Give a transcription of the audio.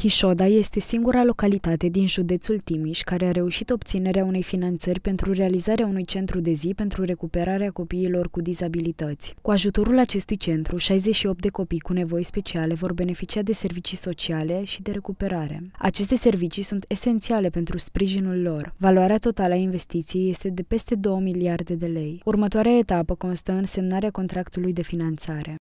Chișoda este singura localitate din județul Timiș care a reușit obținerea unei finanțări pentru realizarea unui centru de zi pentru recuperarea copiilor cu dizabilități. Cu ajutorul acestui centru, 68 de copii cu nevoi speciale vor beneficia de servicii sociale și de recuperare. Aceste servicii sunt esențiale pentru sprijinul lor. Valoarea totală a investiției este de peste 2 miliarde de lei. Următoarea etapă constă în semnarea contractului de finanțare.